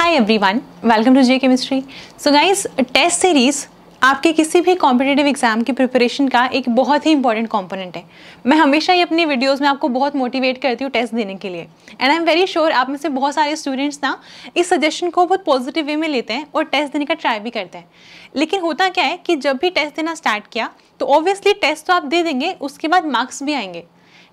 hi everyone welcome to J chemistry so guys test series आपके किसी भी competitive exam की प्रिपरेशन का एक बहुत ही इंपॉर्टेंट कॉम्पोनेंट है मैं हमेशा ही अपनी वीडियोस में आपको बहुत मोटिवेट करती हूँ टेस्ट देने के लिए and I am very sure आप में से बहुत सारे स्टूडेंट्स ना इस सजेशन को बहुत पॉजिटिव वे में लेते हैं और टेस्ट देने का ट्राई भी करते हैं लेकिन होता क्या है कि जब भी टेस्ट देना स्टार्ट किया तो ऑब्वियसली टेस्ट तो आप दे देंगे उसके बाद मार्क्स भी आएंगे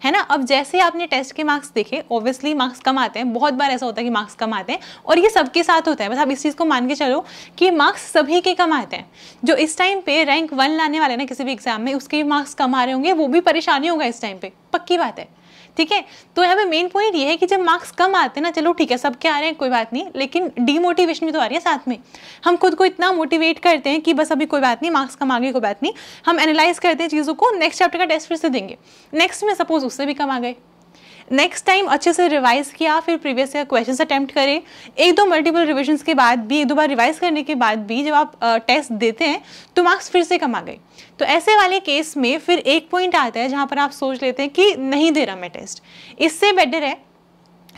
है ना अब जैसे आपने टेस्ट के मार्क्स देखे ऑब्वियसली मार्क्स कम आते हैं बहुत बार ऐसा होता है कि मार्क्स कम आते हैं और ये सबके साथ होता है बस आप इस चीज़ को मान के चलो कि मार्क्स सभी के कम आते हैं जो इस टाइम पे रैंक वन लाने वाले ना किसी भी एग्जाम में उसके मार्क्स कम आ रहे होंगे वो भी परेशानी होगा इस टाइम पे पक्की बात है ठीक है तो यहाँ पे मेन पॉइंट ये है कि जब मार्क्स कम आते हैं ना चलो ठीक है सबके आ रहे हैं कोई बात नहीं लेकिन डीमोटिवेशन भी तो आ रही है साथ में हम खुद को इतना मोटिवेट करते हैं कि बस अभी कोई बात नहीं मार्क्स कम आ गए कोई बात नहीं हम एनालाइज करते हैं चीज़ों को नेक्स्ट चैप्टर का टेस्ट फिर से देंगे नेक्स्ट में सपोज उससे भी कम आ गए नेक्स्ट टाइम अच्छे से रिवाइज किया फिर प्रीवियस ईयर क्वेश्चन अटैम्प्ट करें एक दो मल्टीपल रिविजन के बाद भी एक दो बार रिवाइज करने के बाद भी जब आप टेस्ट देते हैं तो मार्क्स फिर से कम आ गए तो ऐसे वाले केस में फिर एक पॉइंट आता है जहाँ पर आप सोच लेते हैं कि नहीं दे रहा मैं टेस्ट इससे बेटर है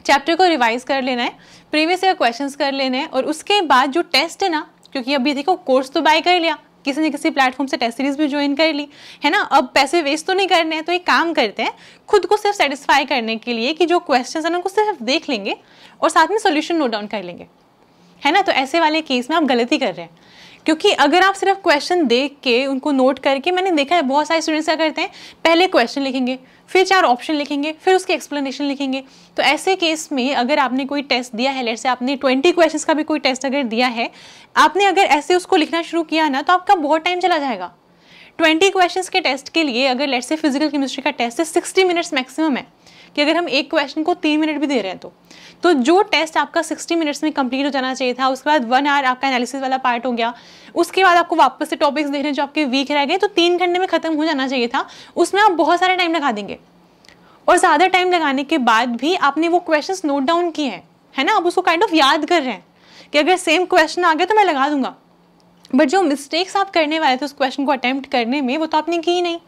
चैप्टर को रिवाइज कर लेना है प्रीवियस ईयर क्वेश्चंस कर लेने हैं और उसके बाद जो टेस्ट है ना क्योंकि अभी देखो कोर्स तो बाय कर लिया किसी न किसी प्लेटफॉर्म से टेस्ट सीरीज भी ज्वाइन कर ली है ना अब पैसे वेस्ट तो नहीं करने हैं तो एक काम करते हैं खुद को सिर्फ सेटिस्फाई करने के लिए कि जो क्वेश्चन ना उनको सिर्फ देख लेंगे और साथ में सोल्यूशन नोट डाउन कर लेंगे है ना तो ऐसे वाले केस में आप गलती कर रहे हैं क्योंकि अगर आप सिर्फ क्वेश्चन देख के उनको नोट करके मैंने देखा है बहुत सारे स्टूडेंट्स क्या करते हैं पहले क्वेश्चन लिखेंगे फिर चार ऑप्शन लिखेंगे फिर उसके एक्सप्लेनेशन लिखेंगे तो ऐसे केस में अगर आपने कोई टेस्ट दिया है लेट से आपने ट्वेंटी क्वेश्चन का भी कोई टेस्ट अगर दिया है आपने अगर ऐसे उसको लिखना शुरू किया ना तो आपका बहुत टाइम चला जाएगा ट्वेंटी क्वेश्चन के टेस्ट के लिए अगर लेट से फिजिकल केमिस्ट्री का टेस्ट है सिक्सटी मिनट्स मैक्सिमम है कि अगर हम एक क्वेश्चन को तीन मिनट भी दे रहे हैं तो तो जो टेस्ट आपका सिक्सटी मिनट्स में कंप्लीट हो जाना चाहिए था उसके बाद वन आवर आपका एनालिसिस वाला पार्ट हो गया उसके बाद आपको वापस से टॉपिक्स देख रहे हैं जो आपके वीक रह गए तो तीन घंटे में खत्म हो जाना चाहिए था उसमें आप बहुत सारे टाइम लगा देंगे और ज़्यादा टाइम लगाने के बाद भी आपने वो क्वेश्चन नोट डाउन किए हैं है ना आप उसको काइंड ऑफ याद कर रहे हैं कि अगर सेम क्वेश्चन आ गया तो मैं लगा दूंगा बट जो मिस्टेक्स आप करने वाले थे उस क्वेश्चन को अटैम्प्ट करने में वो तो आपने की नहीं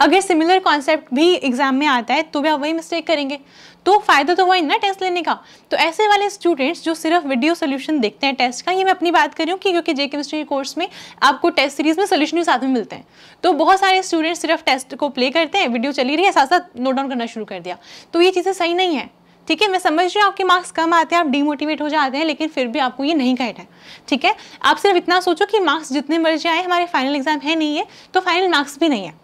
अगर सिमिलर कॉन्सेप्ट भी एग्जाम में आता है तो भी आप वही मिस्टेक करेंगे तो फ़ायदा तो हुआ ही ना टेस्ट लेने का तो ऐसे वाले स्टूडेंट्स जो सिर्फ वीडियो सोल्यूशन देखते हैं टेस्ट का ये मैं अपनी बात कर रही हूँ कि क्योंकि जे केमिस्ट्री के कोर्स में आपको टेस्ट सीरीज में सोल्यूशन भी साथ में मिलते हैं तो बहुत सारे स्टूडेंट्स सिर्फ टेस्ट को प्ले करते हैं वीडियो चली रही है साथ साथ नोट डाउन करना शुरू कर दिया तो ये चीज़ें सही नहीं है ठीक है मैं समझ रही हूँ आपके मार्क्स कम आते हैं आप डीमोटिवेट हो जाते हैं लेकिन फिर भी आपको ये नहीं कहना है ठीक है आप सिर्फ इतना सोचो कि मार्क्स जितने मर्जी आए हमारे फाइनल एग्जाम है नहीं है तो फाइनल मार्क्स भी नहीं है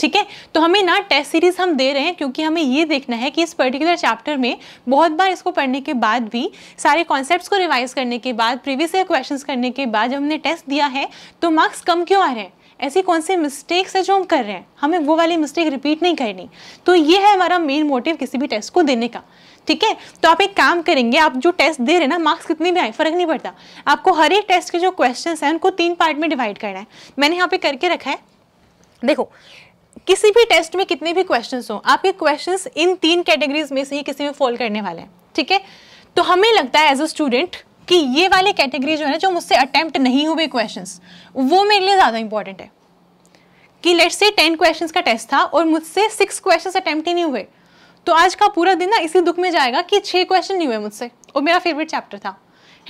ठीक है तो हमें ना टेस्ट सीरीज हम दे रहे हैं क्योंकि हमें ये देखना है कि इस पर्टिकुलर चैप्टर में बहुत बार इसको पढ़ने के बाद भी सारे कॉन्सेप्ट को रिवाइज करने के बाद प्रीवियस ईयर क्वेश्चन करने के बाद जब हमने टेस्ट दिया है तो मार्क्स कम क्यों आ रहे हैं ऐसी कौन सी मिस्टेक्स है जो हम कर रहे हैं हमें वो वाली मिस्टेक रिपीट नहीं करनी तो ये है हमारा मेन मोटिव किसी भी टेस्ट को देने का ठीक है तो आप एक काम करेंगे आप जो टेस्ट दे रहे ना मार्क्स कितने भी आए फर्क नहीं पड़ता आपको हर एक टेस्ट के जो क्वेश्चन हैं उनको तीन पार्ट में डिवाइड करना है मैंने यहाँ पे करके रखा है देखो किसी भी टेस्ट में कितने भी क्वेश्चंस हो आपके क्वेश्चंस इन तीन कैटेगरीज में से ही किसी में फॉल करने वाले हैं ठीक है तो हमें लगता है एज अ स्टूडेंट कि ये वाले कैटेगरी जो है ना जो मुझसे अटैम्प्ट नहीं हुए क्वेश्चंस वो मेरे लिए ज़्यादा इंपॉर्टेंट है कि लेट्स से टेन क्वेश्चंस का टेस्ट था और मुझसे सिक्स क्वेश्चंस अटैम्प्ट ही नहीं हुए तो आज का पूरा दिन ना इसी दुख में जाएगा कि छः क्वेश्चन नहीं हुए मुझसे और मेरा फेवरेट चैप्टर था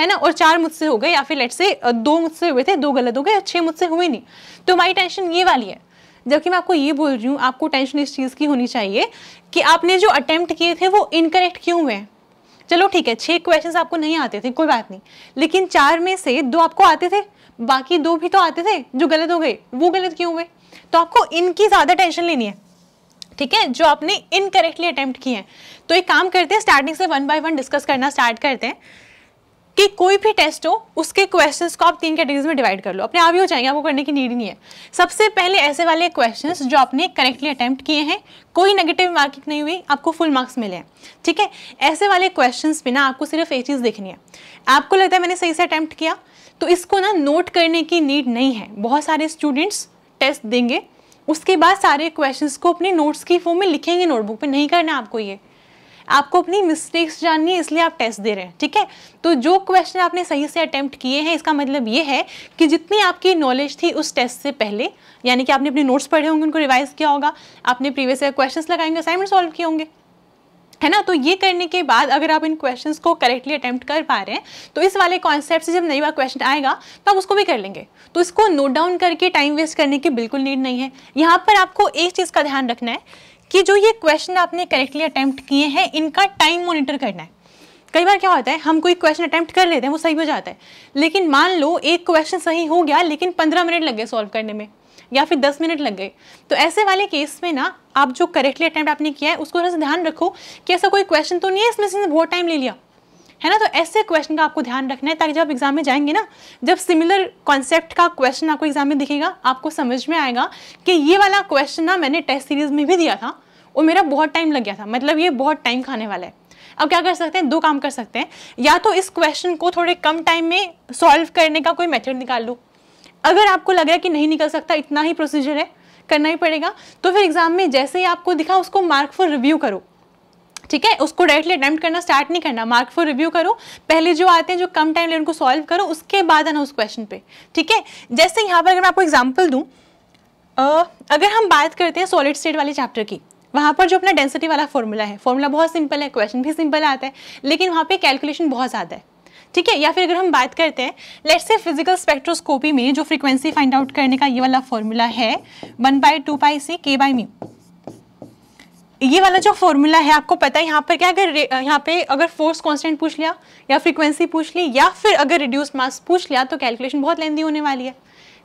है ना और चार मुझसे हो गए या फिर लेट से दो मुझसे हुए थे दो गलत हो गए छह छः मुझसे हुए नहीं तो माई टेंशन ये वाली है जबकि मैं आपको ये बोल रही हूँ आपको टेंशन इस चीज़ की होनी चाहिए कि आपने जो अटैम्प्ट किए थे वो इनकरेक्ट क्यों हुए चलो ठीक है छः क्वेश्चंस आपको नहीं आते थे कोई बात नहीं लेकिन चार में से दो आपको आते थे बाकी दो भी तो आते थे जो गलत हो गए वो गलत क्यों हुए तो आपको इनकी ज़्यादा टेंशन लेनी है ठीक है जो आपने इनकरेक्टली अटैम्प्ट किए हैं तो एक काम करते हैं स्टार्टिंग से वन बाय वन डिस्कस करना स्टार्ट करते हैं कि कोई भी टेस्ट हो उसके क्वेश्चंस को आप तीन कैटेगरीज में डिवाइड कर लो अपने आप ही हो जाएंगे आपको करने की नीड नहीं है सबसे पहले ऐसे वाले क्वेश्चंस जो आपने करेक्टली अटैम्प्ट किए हैं कोई नेगेटिव मार्किंग नहीं हुई आपको फुल मार्क्स मिले हैं ठीक है ऐसे वाले क्वेश्चन बिना ना आपको सिर्फ एक चीज़ देखनी है आपको लगता है मैंने सही से अटैम्प्ट किया तो इसको ना नोट करने की नीड नहीं है बहुत सारे स्टूडेंट्स टेस्ट देंगे उसके बाद सारे क्वेश्चंस को अपने नोट्स की फॉर्म में लिखेंगे नोटबुक पे नहीं करना आपको ये आपको अपनी मिस्टेक्स जाननी है इसलिए आप टेस्ट दे रहे हैं ठीक है तो जो क्वेश्चन आपने सही से अटैम्प्ट किए हैं इसका मतलब ये है कि जितनी आपकी नॉलेज थी उस टेस्ट से पहले यानी कि आपने अपने नोट्स पढ़े होंगे उनको रिवाइज किया होगा आपने प्रीवियस ईयर क्वेश्चन लगाएंगे असाइनमेंट सॉल्व किए होंगे है ना तो ये करने के बाद अगर आप इन क्वेश्चंस को करेक्टली अटैम्प्ट कर पा रहे हैं तो इस वाले कॉन्सेप्ट से जब नई बार क्वेश्चन आएगा तो आप उसको भी कर लेंगे तो इसको नोट डाउन करके टाइम वेस्ट करने की बिल्कुल नीड नहीं है यहाँ पर आपको एक चीज़ का ध्यान रखना है कि जो ये क्वेश्चन आपने करेक्टली अटैम्प्ट किए हैं इनका टाइम मोनिटर करना है कई बार क्या होता है हम कोई क्वेश्चन अटैम्प्ट कर लेते हैं वो सही हो जाता है लेकिन मान लो एक क्वेश्चन सही हो गया लेकिन पंद्रह मिनट लग गए सॉल्व करने में या फिर दस मिनट लग गए तो ऐसे वाले केस में ना आप जो करेक्टली अटैम्प्ट आपने किया है उसको थोड़ा सा ध्यान रखो कि ऐसा कोई क्वेश्चन तो नहीं है इसमें से बहुत टाइम ले लिया है ना तो ऐसे क्वेश्चन का आपको ध्यान रखना है ताकि जब एग्जाम में जाएंगे ना जब सिमिलर कॉन्सेप्ट का क्वेश्चन आपको एग्जाम में दिखेगा आपको समझ में आएगा कि ये वाला क्वेश्चन ना मैंने टेस्ट सीरीज में भी दिया था और मेरा बहुत टाइम लग गया था मतलब ये बहुत टाइम खाने वाला है अब क्या कर सकते हैं दो काम कर सकते हैं या तो इस क्वेश्चन को थोड़े कम टाइम में सॉल्व करने का कोई मेथड निकाल लो अगर आपको लग रहा है कि नहीं निकल सकता इतना ही प्रोसीजर है करना ही पड़ेगा तो फिर एग्जाम में जैसे ही आपको दिखा उसको मार्क फॉर रिव्यू करो ठीक है उसको डायरेक्टली अटैम्प्ट करना स्टार्ट नहीं करना मार्क फॉर रिव्यू करो पहले जो आते हैं जो कम टाइम ले उनको सॉल्व करो उसके बाद आना उस क्वेश्चन पे ठीक है जैसे यहाँ पर अगर मैं आपको एग्जाम्पल दूँ अगर हम बात करते हैं सॉलिड स्टेट वाले चैप्टर की वहाँ पर जो अपना डेंसिटी वाला फॉर्मूला है फॉर्मूला बहुत सिंपल है क्वेश्चन भी सिंपल आता है लेकिन वहाँ पे कैलकुलेशन बहुत ज़्यादा है ठीक है या फिर अगर हम बात करते हैं लेट्स से फिजिकल स्पेक्ट्रोस्कोपी में जो फ्रीक्वेंसी फाइंड आउट करने का ये वाला फॉर्मूला है one by two pi C के बाई मी ये वाला जो फॉर्मूला है आपको पता है यहाँ पर क्या अगर यहाँ पे अगर फोर्स कांस्टेंट पूछ लिया या फ्रीक्वेंसी पूछ ली या फिर अगर रिड्यूस मास पूछ लिया तो कैलकुलेशन बहुत लेंदी होने वाली है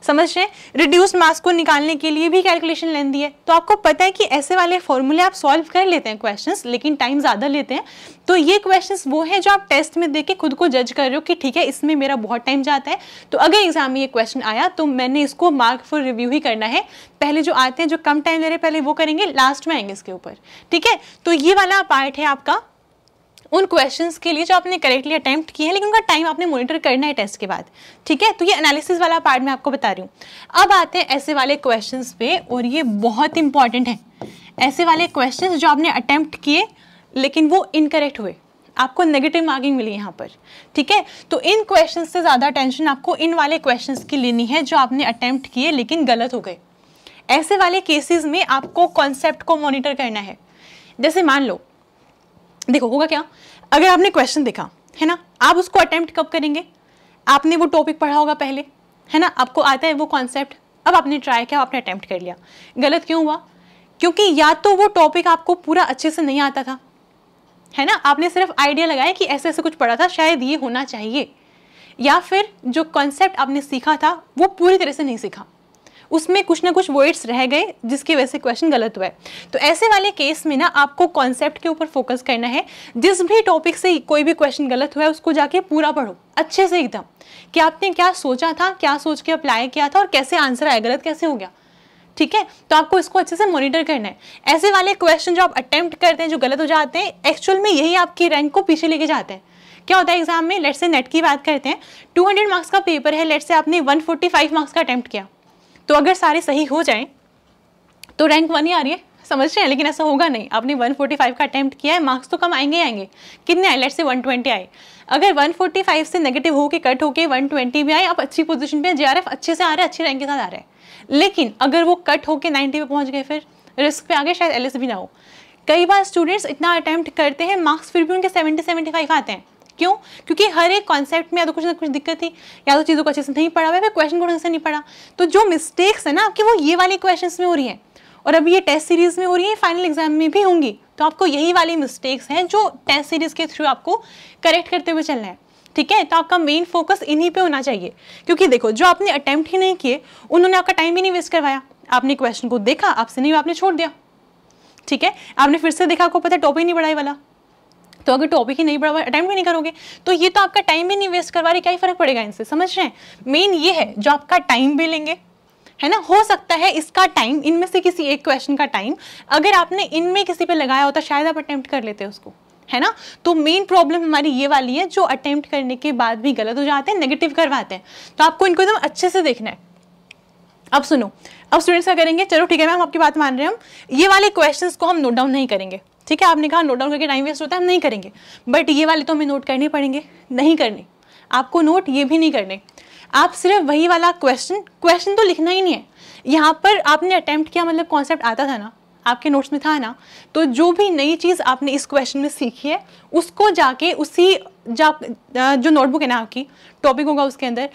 समझ रहे हैं रिड्यूस मास को निकालने के लिए भी कैलकुलेशन लेन दी है तो आपको पता है कि ऐसे वाले फॉर्मूले आप सॉल्व कर लेते हैं क्वेश्चंस लेकिन टाइम ज़्यादा लेते हैं तो ये क्वेश्चंस वो हैं जो आप टेस्ट में के खुद को जज कर रहे हो कि ठीक है इसमें मेरा बहुत टाइम जाता है तो अगर एग्जाम में ये क्वेश्चन आया तो मैंने इसको मार्क फॉर रिव्यू ही करना है पहले जो आते हैं जो कम टाइम ले रहे पहले वो करेंगे लास्ट में आएंगे इसके ऊपर ठीक है तो ये वाला पार्ट है आपका उन क्वेश्चंस के लिए जो आपने करेक्टली अटैम्प्ट किए हैं लेकिन उनका टाइम आपने मॉनिटर करना है टेस्ट के बाद ठीक है तो ये एनालिसिस वाला पार्ट मैं आपको बता रही हूँ अब आते हैं ऐसे वाले क्वेश्चन पे और ये बहुत इंपॉर्टेंट है ऐसे वाले क्वेश्चन जो आपने अटैम्प्ट किए लेकिन वो इनकरेक्ट हुए आपको नेगेटिव मार्किंग मिली यहाँ पर ठीक है तो इन क्वेश्चन से ज़्यादा टेंशन आपको इन वाले क्वेश्चन की लेनी है जो आपने अटैम्प्ट किए लेकिन गलत हो गए ऐसे वाले केसेस में आपको कॉन्सेप्ट को मॉनिटर करना है जैसे मान लो देखो होगा क्या अगर आपने क्वेश्चन देखा है ना आप उसको अटैम्प्ट कब करेंगे आपने वो टॉपिक पढ़ा होगा पहले है ना आपको आता है वो कॉन्सेप्ट अब आपने ट्राई किया आपने अटैम्प्ट कर लिया गलत क्यों हुआ क्योंकि या तो वो टॉपिक आपको पूरा अच्छे से नहीं आता था है ना आपने सिर्फ आइडिया लगाया कि ऐसे ऐसे कुछ पढ़ा था शायद ये होना चाहिए या फिर जो कॉन्सेप्ट आपने सीखा था वो पूरी तरह से नहीं सीखा उसमें कुछ ना कुछ वर्ड्स रह गए जिसकी वजह से क्वेश्चन गलत हुआ है तो ऐसे वाले केस में ना आपको कॉन्सेप्ट के ऊपर फोकस करना है जिस भी टॉपिक से कोई भी क्वेश्चन गलत हुआ है उसको जाके पूरा पढ़ो अच्छे से एकदम कि आपने क्या सोचा था क्या सोच के अप्लाई किया था और कैसे आंसर आया गलत कैसे हो गया ठीक है तो आपको इसको अच्छे से मॉनिटर करना है ऐसे वाले क्वेश्चन जो आप अटेम्प्ट करते हैं जो गलत हो जाते हैं एक्चुअल में यही आपकी रैंक को पीछे लेके जाते हैं क्या होता है एग्जाम में लेट से नेट की बात करते हैं 200 मार्क्स का पेपर है लेट से आपने 145 मार्क्स का अटैम्प्ट किया तो अगर सारे सही हो जाएं तो रैंक वन ही आ रही है समझ रहे हैं लेकिन ऐसा होगा नहीं आपने 145 का अटैम्प्ट किया है मार्क्स तो कम आएंगे आएंगे कितने आए लेट से 120 आए अगर 145 से नेगेटिव होके कट होके 120 भी आए आप अच्छी पोजीशन पे जे अच्छे से आ रहे हैं अच्छी रैंक के साथ आ रहे हैं लेकिन अगर वो कट होके 90 पे पहुंच गए फिर रिस्क पे आ गए शायद एल भी ना हो कई बार स्टूडेंट्स इतना अटैम्प्ट करते हैं मार्क्स फिर भी उनके सेवेंटी सेवेंटी आते हैं क्यों क्योंकि हर एक कॉन्सेप्ट में या तो कुछ ना कुछ दिक्कत थी या तो चीज़ों को अच्छे से नहीं पढ़ा हुआ है क्वेश्चन को ढंग से नहीं पढ़ा तो जो मिस्टेक्स है ना आपकी वो ये वाले क्वेश्चन में हो रही हैं और अभी ये टेस्ट सीरीज़ में हो रही है फाइनल एग्जाम में भी होंगी तो आपको यही वाली मिस्टेक्स हैं जो टेस्ट सीरीज़ के थ्रू आपको करेक्ट करते हुए चलना है ठीक है तो आपका मेन फोकस इन्हीं पे होना चाहिए क्योंकि देखो जो आपने अटेम्प्ट ही नहीं किए उन्होंने आपका टाइम भी नहीं वेस्ट करवाया आपने क्वेश्चन को देखा आपसे नहीं आपने छोड़ दिया ठीक है आपने फिर से देखा आपको पता टॉप ही नहीं बढ़ाई वाला तो अगर टॉपिक ही नहीं पढ़ा हुआ अटैम्प्ट भी नहीं करोगे तो ये तो आपका टाइम भी नहीं वेस्ट करवा रहे क्या ही फर्क पड़ेगा इनसे समझ रहे हैं मेन ये है जो आपका टाइम भी लेंगे है ना हो सकता है इसका टाइम इनमें से किसी एक क्वेश्चन का टाइम अगर आपने इनमें किसी पे लगाया होता शायद आप अटैम्प्ट कर लेते उसको है ना तो मेन प्रॉब्लम हमारी ये वाली है जो अटेम्प्ट करने के बाद भी गलत हो जाते हैं नेगेटिव करवाते हैं तो आपको इनको एकदम अच्छे से देखना है अब सुनो अब स्टूडेंट्स क्या करेंगे चलो ठीक है मैम आपकी बात मान रहे हैं हम ये वाले क्वेश्चंस को हम नोट डाउन नहीं करेंगे ठीक है आपने कहा नोट डाउन करके टाइम वेस्ट होता है हम नहीं करेंगे बट ये वाले तो हमें नोट करने पड़ेंगे नहीं करने आपको नोट ये भी नहीं करने आप सिर्फ वही वाला क्वेश्चन क्वेश्चन तो लिखना ही नहीं है यहाँ पर आपने अटैम्प्ट किया मतलब कॉन्सेप्ट आता था ना आपके नोट्स में था ना तो जो भी नई चीज़ आपने इस क्वेश्चन में सीखी है उसको जाके उसी जा जो नोटबुक है ना आपकी टॉपिक होगा उसके अंदर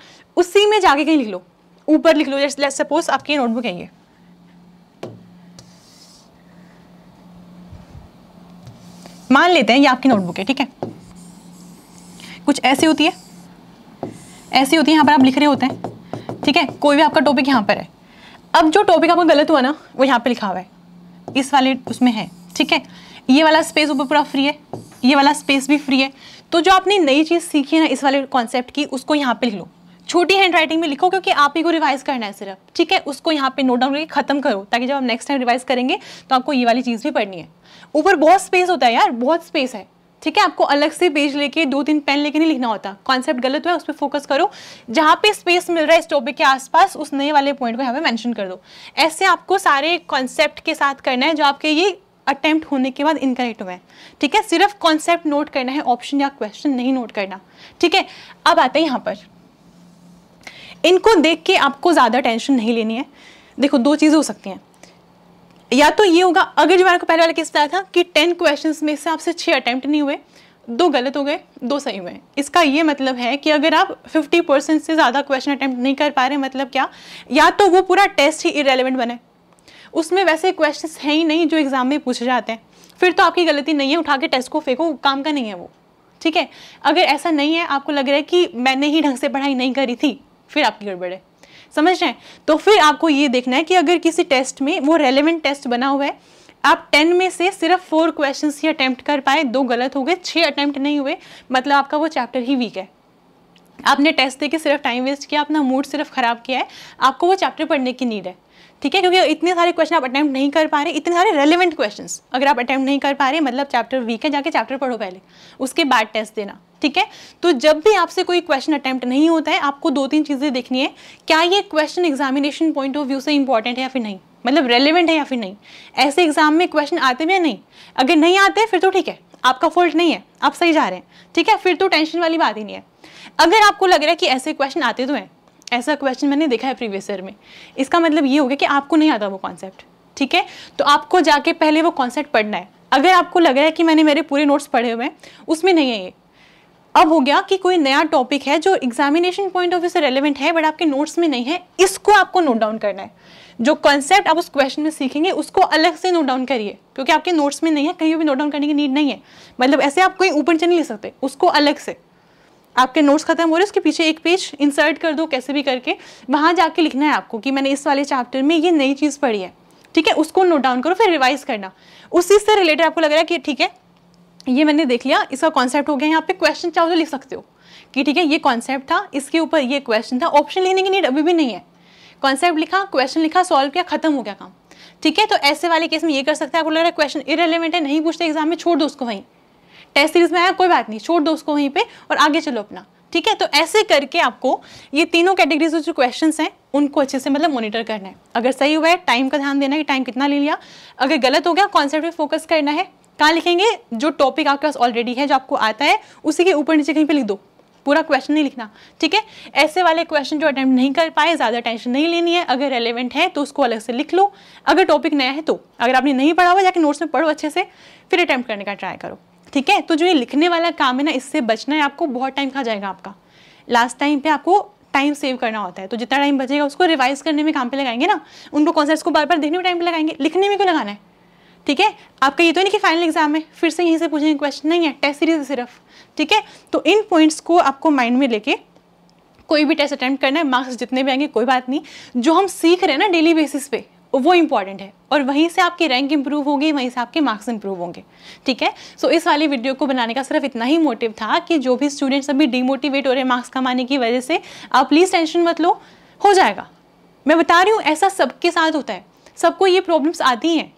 उसी में जाके कहीं लिख लो ऊपर लिख लो जैसे सपोज आपकी नोटबुक है ये मान लेते हैं ये आपकी नोटबुक है ठीक है कुछ ऐसी होती है ऐसी होती है यहाँ पर आप लिख रहे होते हैं ठीक है कोई भी आपका टॉपिक यहाँ पर है अब जो टॉपिक आपका गलत हुआ ना वो यहाँ पे लिखा हुआ है इस वाले उसमें है ठीक है ये वाला स्पेस ऊपर पूरा फ्री है ये वाला स्पेस भी फ्री है तो जो आपने नई चीज़ सीखी है ना इस वाले कॉन्सेप्ट की उसको यहाँ पे लिख लो छोटी हैंड राइटिंग में लिखो क्योंकि आप ही को रिवाइज करना है सिर्फ ठीक है उसको यहाँ पे नोट डाउन करके खत्म करो ताकि जब आप नेक्स्ट टाइम रिवाइज करेंगे तो आपको ये वाली चीज़ भी पढ़नी है ऊपर बहुत स्पेस होता है यार बहुत स्पेस है ठीक है आपको अलग से पेज लेके दो तीन पेन लेके नहीं लिखना होता कॉन्सेप्ट गलत हुआ उस पर फोकस करो जहाँ पे स्पेस मिल रहा है इस टॉपिक के आसपास उस नए वाले पॉइंट को यहाँ पे मैंशन कर दो ऐसे आपको सारे कॉन्सेप्ट के साथ करना है जो आपके ये अटैम्प्ट होने के बाद इनकरेक्ट हुए ठीक है सिर्फ कॉन्सेप्ट नोट करना है ऑप्शन या क्वेश्चन नहीं नोट करना ठीक है अब आते हैं यहाँ पर इनको देख के आपको ज़्यादा टेंशन नहीं लेनी है देखो दो चीज़ें हो सकती हैं या तो ये होगा अगर जो को पहले वाला केस बताया था कि टेन क्वेश्चंस में से आपसे छः अटैम्प्ट नहीं हुए दो गलत हो गए दो सही हुए इसका ये मतलब है कि अगर आप 50 परसेंट से ज़्यादा क्वेश्चन अटैम्प्ट नहीं कर पा रहे मतलब क्या या तो वो पूरा टेस्ट ही इरेलीवेंट बने उसमें वैसे क्वेश्चन हैं ही नहीं जो एग्ज़ाम में पूछे जाते हैं फिर तो आपकी गलती नहीं है उठा के टेस्ट को फेंको काम का नहीं है वो ठीक है अगर ऐसा नहीं है आपको लग रहा है कि मैंने ही ढंग से पढ़ाई नहीं करी थी फिर आपकी गड़बड़ है समझ रहे हैं तो फिर आपको ये देखना है कि अगर किसी टेस्ट में वो रेलिवेंट टेस्ट बना हुआ है आप टेन में से सिर्फ फोर क्वेश्चन ही अटैम्प्ट कर पाए दो गलत हो गए छः अटैम्प्ट नहीं हुए मतलब आपका वो चैप्टर ही वीक है आपने टेस्ट देके सिर्फ टाइम वेस्ट किया अपना मूड सिर्फ ख़राब किया है आपको वो चैप्टर पढ़ने की नीड है ठीक है क्योंकि इतने सारे क्वेश्चन आप अटैम्प्ट नहीं कर पा रहे इतने सारे रेलिवेंट क्वेश्चन अगर आप अटैम्प्ट नहीं कर पा रहे मतलब चैप्टर वीक है जाके चैप्टर पढ़ो पहले उसके बाद टेस्ट देना ठीक है तो जब भी आपसे कोई क्वेश्चन अटैम्प्ट नहीं होता है आपको दो तीन चीज़ें देखनी है क्या ये question examination point of view से इंपॉर्टेंट है या फिर नहीं मतलब रेलिवेंट है या फिर नहीं ऐसे एग्जाम में क्वेश्चन आते भी या नहीं अगर नहीं आते फिर तो ठीक है आपका फॉल्ट नहीं है आप सही जा रहे हैं ठीक है फिर तो टेंशन वाली बात ही नहीं है अगर आपको लग रहा है कि ऐसे क्वेश्चन आते तो हैं ऐसा क्वेश्चन मैंने देखा है प्रीवियस ईयर में इसका मतलब ये हो गया कि आपको नहीं आता वो कॉन्सेप्ट ठीक है तो आपको जाके पहले वो कॉन्सेप्ट पढ़ना है अगर आपको लग रहा है कि मैंने मेरे पूरे नोट्स पढ़े हुए हैं उसमें नहीं है ये अब हो गया कि कोई नया टॉपिक है जो एग्जामिनेशन पॉइंट ऑफ व्यू से रेलिवेंट है बट आपके नोट्स में नहीं है इसको आपको नोट डाउन करना है जो कॉन्सेप्ट आप उस क्वेश्चन में सीखेंगे उसको अलग से नोट डाउन करिए क्योंकि आपके नोट्स में नहीं है कहीं भी नोट डाउन करने की नीड नहीं है मतलब ऐसे आप कोई ऊपर नहीं ले सकते उसको अलग से आपके नोट्स खत्म हो रहे हैं उसके पीछे एक पेज इंसर्ट कर दो कैसे भी करके वहाँ जाके लिखना है आपको कि मैंने इस वाले चैप्टर में ये नई चीज़ पढ़ी है ठीक है उसको नोट डाउन करो फिर रिवाइज करना उस चीज़ से रिलेटेड आपको लग रहा है कि ठीक है ये मैंने देख लिया इसका कॉन्सेप्ट हो गया यहाँ पे क्वेश्चन चाहो तो लिख सकते हो कि ठीक है ये कॉन्सेप्ट था इसके ऊपर ये क्वेश्चन था ऑप्शन लिखने की नीड अभी भी नहीं है कॉन्सेप्ट लिखा क्वेश्चन लिखा सॉल्व किया खत्म हो गया काम ठीक है तो ऐसे वाले केस में ये कर सकते हैं आपको लग रहा है क्वेश्चन इरेलीवेंट है नहीं पूछते एग्जाम में छोड़ दो उसको वहीं टेस्ट सीरीज में आया कोई बात नहीं छोड़ दो उसको वहीं पे और आगे चलो अपना ठीक है तो ऐसे करके आपको ये तीनों कैटेगरीज जो क्वेश्चन हैं उनको अच्छे से मतलब मॉनिटर करना है अगर सही हुआ है टाइम का ध्यान देना है कि टाइम कितना ले लिया अगर गलत हो गया कॉन्सेप्ट पे फोकस करना है कहाँ लिखेंगे जो टॉपिक आपके पास ऑलरेडी है जो आपको आता है उसी के ऊपर नीचे कहीं पे लिख दो पूरा क्वेश्चन नहीं लिखना ठीक है ऐसे वाले क्वेश्चन जो अटैम्प्ट नहीं कर पाए ज़्यादा टेंशन नहीं लेनी है अगर रेलिवेंट है तो उसको अलग से लिख लो अगर टॉपिक नया है तो अगर आपने नहीं पढ़ा हुआ कि नोट्स में पढ़ो अच्छे से फिर अटैम्प्ट करने का ट्राई करो ठीक है तो जो ये लिखने वाला काम है ना इससे बचना है आपको बहुत टाइम खा जाएगा आपका लास्ट टाइम पे आपको टाइम सेव करना होता है तो जितना टाइम बचेगा उसको रिवाइज करने में काम पे लगाएंगे ना उनको कॉन्सेप्ट को बार बार देखने में टाइम पे लगाएंगे लिखने में क्यों लगाना है ठीक है आपका ये तो नहीं कि फाइनल एग्जाम है फिर से यहीं से पूछेंगे क्वेश्चन नहीं है टेस्ट सीरीज है सिर्फ ठीक है तो इन पॉइंट्स को आपको माइंड में लेके कोई भी टेस्ट अटैम्प्ट करना है मार्क्स जितने भी आएंगे कोई बात नहीं जो हम सीख रहे हैं ना डेली बेसिस पे वो इंपॉर्टेंट है और वहीं से आपकी रैंक इंप्रूव होगी वहीं से आपके मार्क्स इंप्रूव होंगे ठीक है सो so, इस वाली वीडियो को बनाने का सिर्फ इतना ही मोटिव था कि जो भी स्टूडेंट्स अभी डीमोटिवेट हो रहे हैं मार्क्स कमाने की वजह से आप प्लीज़ टेंशन मत लो हो जाएगा मैं बता रही हूँ ऐसा सबके साथ होता है सबको ये प्रॉब्लम्स आती हैं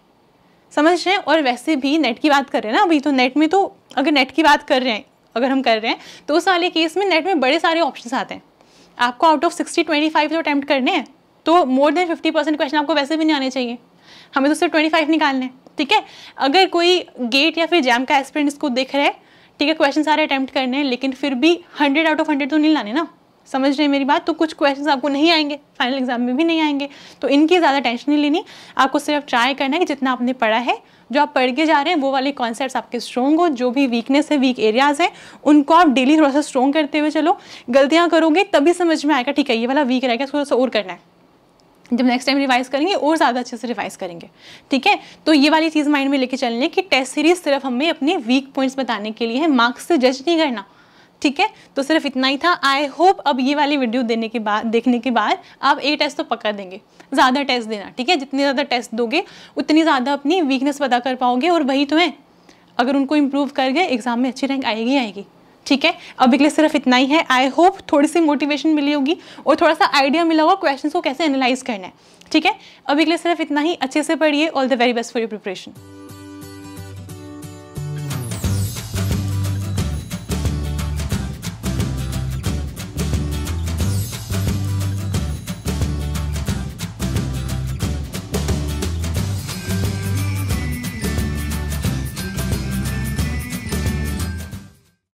समझ रहे हैं और वैसे भी नेट की बात कर रहे हैं ना अभी तो नेट में तो अगर नेट की बात कर रहे हैं अगर हम कर रहे हैं तो उस वाले केस में नेट में बड़े सारे ऑप्शन आते हैं आपको out of sixty twenty five तो अटैम्प्ट करने हैं तो more than fifty percent question आपको वैसे भी नहीं आने चाहिए हमें तो सिर्फ ट्वेंटी फाइव निकालने ठीक है अगर कोई गेट या फिर जैम का एस्पिरेंट इसको देख रहे हैं ठीक है क्वेश्चन सारे अटैम्प्ट करने हैं लेकिन फिर भी हंड्रेड आउट ऑफ हंड्रेड तो नहीं लाने ना समझ रहे हैं मेरी बात तो कुछ क्वेश्चंस आपको नहीं आएंगे फाइनल एग्जाम में भी नहीं आएंगे तो इनकी ज़्यादा टेंशन नहीं लेनी आपको सिर्फ ट्राई करना है कि जितना आपने पढ़ा है जो आप पढ़ के जा रहे हैं वो वाले कॉन्सेप्ट आपके स्ट्रॉन्ग हो जो भी वीकनेस है वीक एरियाज़ हैं उनको आप डेली थोड़ा सा स्ट्रॉन्ग करते हुए चलो गलतियाँ करोगे तभी समझ में आएगा ठीक है ये वाला वीक रहेगा थोड़ा सा और करना है जब नेक्स्ट टाइम रिवाइज करेंगे और ज़्यादा अच्छे से रिवाइज करेंगे ठीक है तो ये वाली चीज़ माइंड में लेके चलनी है कि टेस्ट सीरीज सिर्फ हमें अपने वीक पॉइंट्स बताने के लिए है मार्क्स से जज नहीं करना ठीक है तो सिर्फ इतना ही था आई होप अब ये वाली वीडियो देने के बाद देखने के बाद आप ए टेस्ट तो पकड़ देंगे ज़्यादा टेस्ट देना ठीक है जितने ज़्यादा टेस्ट दोगे उतनी ज़्यादा अपनी वीकनेस पता कर पाओगे और वही तो है अगर उनको इम्प्रूव कर गए एग्ज़ाम में अच्छी रैंक आएगी आएगी ठीक है अभी के लिए सिर्फ इतना ही है आई होप थोड़ी सी मोटिवेशन मिली होगी और थोड़ा सा आइडिया मिला होगा क्वेश्चन को कैसे एनालाइज करना है ठीक है अभी के लिए सिर्फ इतना ही अच्छे से पढ़िए all the very best for you preparation